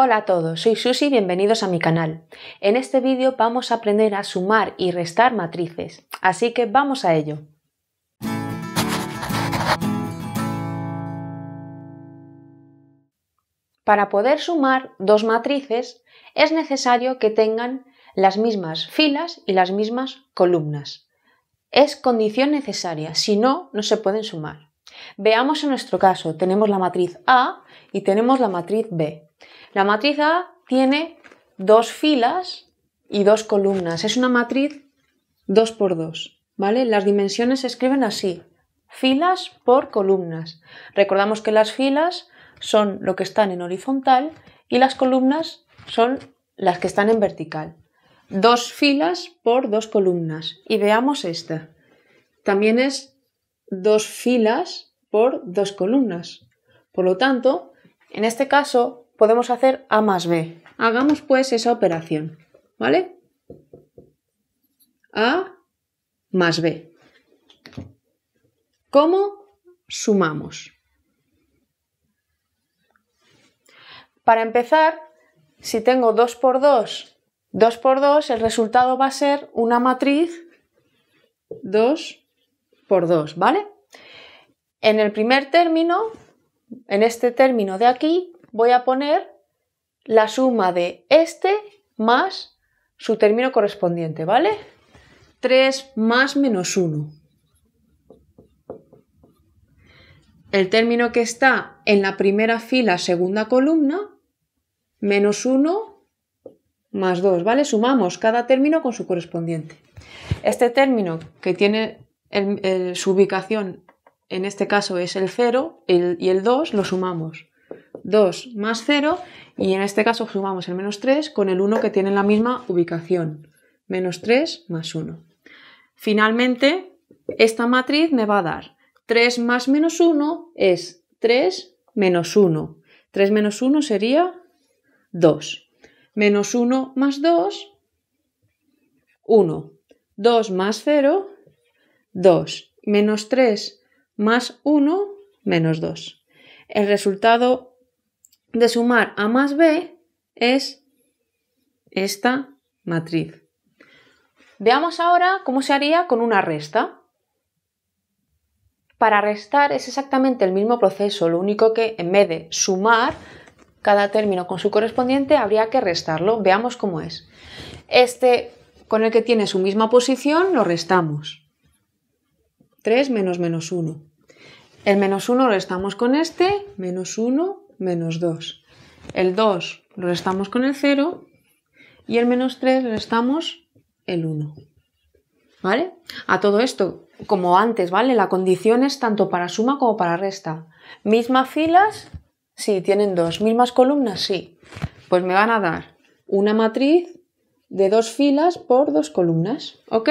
Hola a todos, soy Susi bienvenidos a mi canal. En este vídeo vamos a aprender a sumar y restar matrices, así que vamos a ello. Para poder sumar dos matrices es necesario que tengan las mismas filas y las mismas columnas. Es condición necesaria, si no, no se pueden sumar. Veamos en nuestro caso, tenemos la matriz A y tenemos la matriz B. La matriz A tiene dos filas y dos columnas. Es una matriz 2 por 2, ¿vale? Las dimensiones se escriben así, filas por columnas. Recordamos que las filas son lo que están en horizontal y las columnas son las que están en vertical. Dos filas por dos columnas. Y veamos esta. También es dos filas por dos columnas. Por lo tanto, en este caso, podemos hacer A más B. Hagamos pues esa operación, ¿vale? A más B. ¿Cómo sumamos? Para empezar, si tengo 2 por 2, 2 por 2, el resultado va a ser una matriz 2 por 2, ¿vale? En el primer término, en este término de aquí, voy a poner la suma de este más su término correspondiente, ¿vale? 3 más menos 1. El término que está en la primera fila, segunda columna, menos 1 más 2, ¿vale? Sumamos cada término con su correspondiente. Este término que tiene su ubicación, en este caso es el 0 y el 2, lo sumamos. 2 más 0 y en este caso sumamos el menos 3 con el 1 que tiene la misma ubicación. Menos 3 más 1. Finalmente, esta matriz me va a dar 3 más menos 1 es 3 menos 1. 3 menos 1 sería 2. Menos 1 más 2, 1. 2 más 0, 2. Menos 3 más 1, menos 2. El resultado de sumar A más B es esta matriz. Veamos ahora cómo se haría con una resta. Para restar es exactamente el mismo proceso, lo único que en vez de sumar cada término con su correspondiente habría que restarlo. Veamos cómo es. Este con el que tiene su misma posición lo restamos. 3 menos menos 1. El menos 1 lo restamos con este, menos 1 menos 2. El 2 lo restamos con el 0 y el menos 3 restamos el 1. ¿Vale? A todo esto, como antes, ¿vale? La condición es tanto para suma como para resta. Mismas filas, sí, tienen dos. Mismas columnas, sí. Pues me van a dar una matriz de dos filas por dos columnas, ¿ok?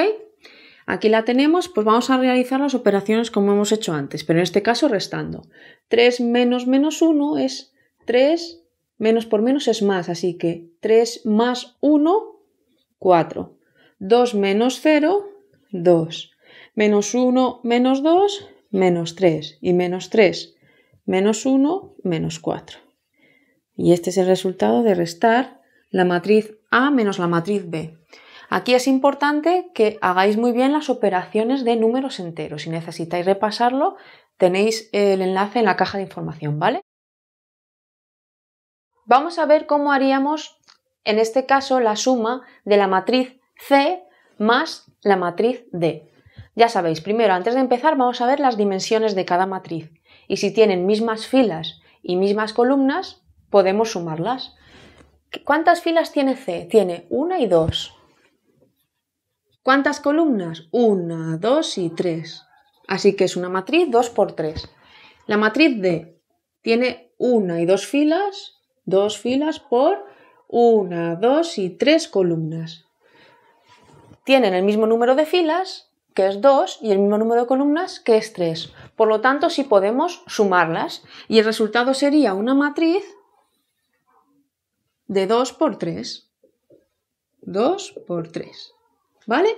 Aquí la tenemos, pues vamos a realizar las operaciones como hemos hecho antes, pero en este caso restando. 3 menos menos 1 es 3, menos por menos es más, así que 3 más 1, 4. 2 menos 0, 2. Menos 1 menos 2, menos 3. Y menos 3 menos 1, menos 4. Y este es el resultado de restar la matriz A menos la matriz B. Aquí es importante que hagáis muy bien las operaciones de números enteros. Si necesitáis repasarlo, tenéis el enlace en la caja de información, ¿vale? Vamos a ver cómo haríamos, en este caso, la suma de la matriz C más la matriz D. Ya sabéis, primero, antes de empezar, vamos a ver las dimensiones de cada matriz. Y si tienen mismas filas y mismas columnas, podemos sumarlas. ¿Cuántas filas tiene C? Tiene una y dos. ¿Cuántas columnas? Una, dos y tres. Así que es una matriz 2 por 3. La matriz D tiene una y dos filas, dos filas por una, dos y tres columnas. Tienen el mismo número de filas, que es 2, y el mismo número de columnas, que es 3. Por lo tanto, sí podemos sumarlas, y el resultado sería una matriz de 2 por 3. 2 por 3. ¿Vale?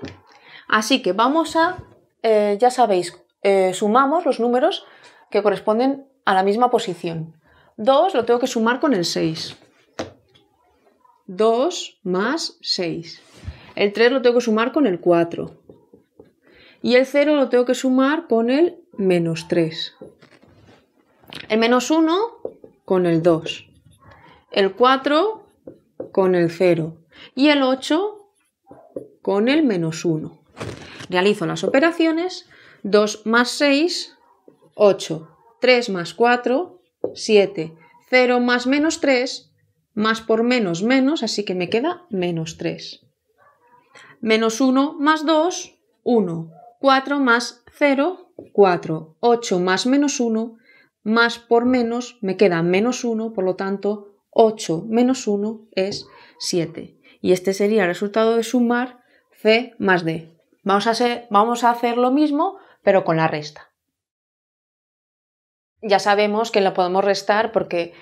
Así que vamos a, eh, ya sabéis, eh, sumamos los números que corresponden a la misma posición. 2 lo tengo que sumar con el 6. 2 más 6. El 3 lo tengo que sumar con el 4. Y el 0 lo tengo que sumar con el menos 3. El menos 1 con el 2. El 4 con el 0. Y el 8 con con el menos 1. Realizo las operaciones. 2 más 6, 8. 3 más 4, 7. 0 más menos 3, más por menos menos, así que me queda menos 3. Menos 1 más 2, 1. 4 más 0, 4. 8 más menos 1, más por menos, me queda menos 1, por lo tanto, 8 menos 1 es 7. Y este sería el resultado de sumar C más D. Vamos a, hacer, lo mismo, pero con la resta. Ya sabemos que lo podemos restar porque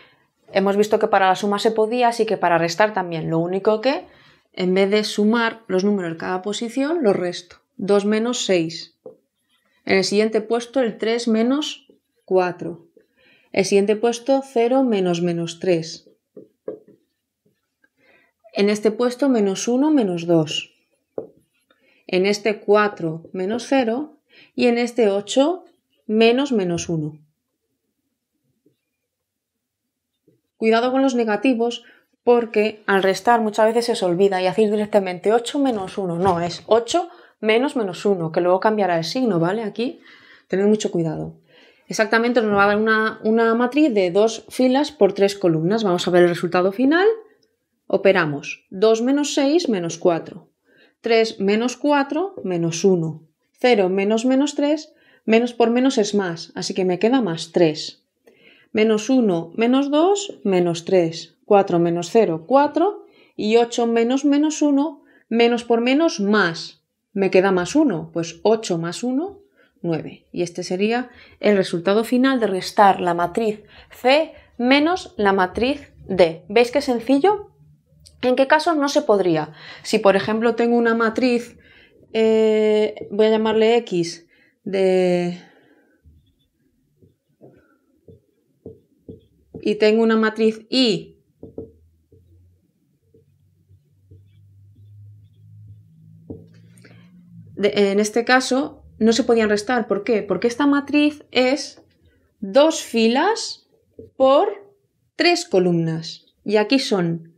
hemos visto que para la suma se podía, así que para restar también. Lo único que, en vez de sumar los números de cada posición, los resto. 2 menos 6. En el siguiente puesto, el 3 menos 4. El siguiente puesto, 0 menos menos 3. En este puesto, menos 1 menos 2 en este 4 menos 0 y en este 8 menos menos 1. Cuidado con los negativos porque al restar muchas veces se olvida y hacéis directamente 8 menos 1. No, es 8 menos menos 1, que luego cambiará el signo, ¿vale? Aquí tened mucho cuidado. Exactamente nos va a dar una, una matriz de dos filas por tres columnas. Vamos a ver el resultado final. Operamos 2 menos 6 menos 4. 3 menos 4 menos 1. 0 menos menos 3, menos por menos es más, así que me queda más 3. Menos 1 menos 2 menos 3. 4 menos 0, 4. Y 8 menos menos 1, menos por menos más. Me queda más 1, pues 8 más 1, 9. Y este sería el resultado final de restar la matriz C menos la matriz D. ¿Veis qué sencillo? ¿En qué casos no se podría? Si, por ejemplo, tengo una matriz, eh, voy a llamarle X, Y tengo una matriz Y en este caso no se podían restar. ¿Por qué? Porque esta matriz es dos filas por tres columnas. Y aquí son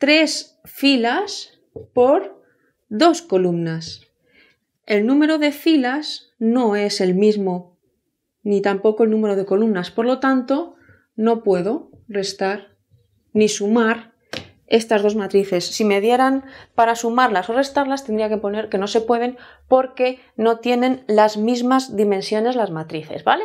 tres filas por dos columnas. El número de filas no es el mismo, ni tampoco el número de columnas. Por lo tanto, no puedo restar ni sumar estas dos matrices. Si me dieran para sumarlas o restarlas, tendría que poner que no se pueden porque no tienen las mismas dimensiones las matrices, ¿vale?